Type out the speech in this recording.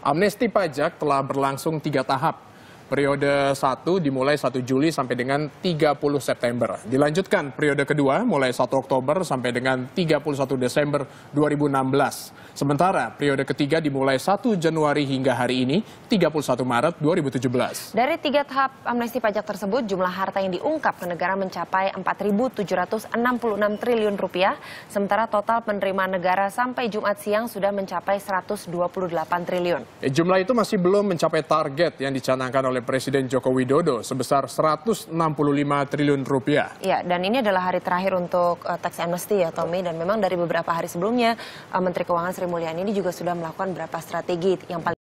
Amnesti pajak telah berlangsung tiga tahap Periode 1 dimulai 1 Juli sampai dengan 30 September. Dilanjutkan periode kedua mulai 1 Oktober sampai dengan 31 Desember 2016. Sementara periode ketiga dimulai 1 Januari hingga hari ini 31 Maret 2017. Dari tiga tahap amnesti pajak tersebut jumlah harta yang diungkap ke negara mencapai 4.766 triliun rupiah. Sementara total penerimaan negara sampai Jumat siang sudah mencapai 128 triliun. Eh, jumlah itu masih belum mencapai target yang dicanangkan oleh oleh Presiden Joko Widodo sebesar 165 triliun rupiah. Ya, dan ini adalah hari terakhir untuk uh, tax amnesty ya Tommy dan memang dari beberapa hari sebelumnya uh, Menteri Keuangan Sri Mulyani ini juga sudah melakukan beberapa strategi yang paling